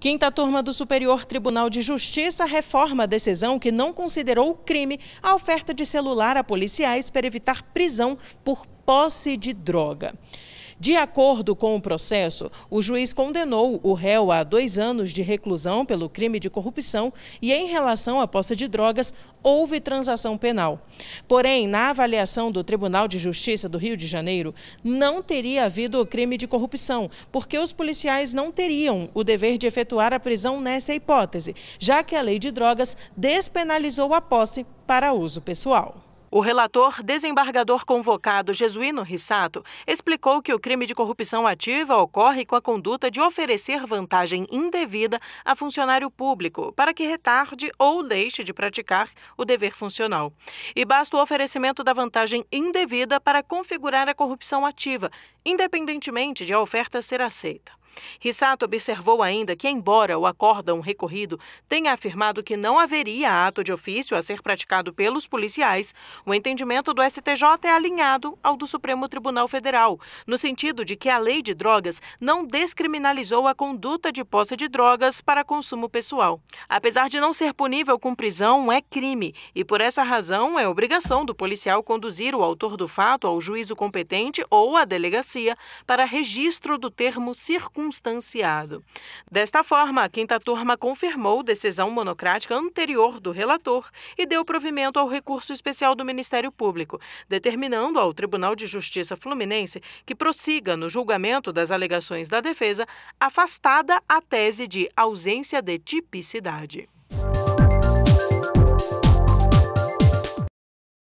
Quinta turma do Superior Tribunal de Justiça reforma a decisão que não considerou crime a oferta de celular a policiais para evitar prisão por posse de droga. De acordo com o processo, o juiz condenou o réu a dois anos de reclusão pelo crime de corrupção e, em relação à posse de drogas, houve transação penal. Porém, na avaliação do Tribunal de Justiça do Rio de Janeiro, não teria havido crime de corrupção, porque os policiais não teriam o dever de efetuar a prisão nessa hipótese, já que a lei de drogas despenalizou a posse para uso pessoal. O relator desembargador convocado Jesuíno Rissato explicou que o crime de corrupção ativa ocorre com a conduta de oferecer vantagem indevida a funcionário público para que retarde ou deixe de praticar o dever funcional. E basta o oferecimento da vantagem indevida para configurar a corrupção ativa, independentemente de a oferta ser aceita. Rissato observou ainda que, embora o acórdão recorrido tenha afirmado que não haveria ato de ofício a ser praticado pelos policiais, o entendimento do STJ é alinhado ao do Supremo Tribunal Federal, no sentido de que a lei de drogas não descriminalizou a conduta de posse de drogas para consumo pessoal. Apesar de não ser punível com prisão, é crime, e por essa razão é obrigação do policial conduzir o autor do fato ao juízo competente ou à delegacia para registro do termo circunstância circunstanciado. Desta forma, a quinta turma confirmou decisão monocrática anterior do relator e deu provimento ao recurso especial do Ministério Público, determinando ao Tribunal de Justiça Fluminense que prossiga no julgamento das alegações da defesa, afastada a tese de ausência de tipicidade.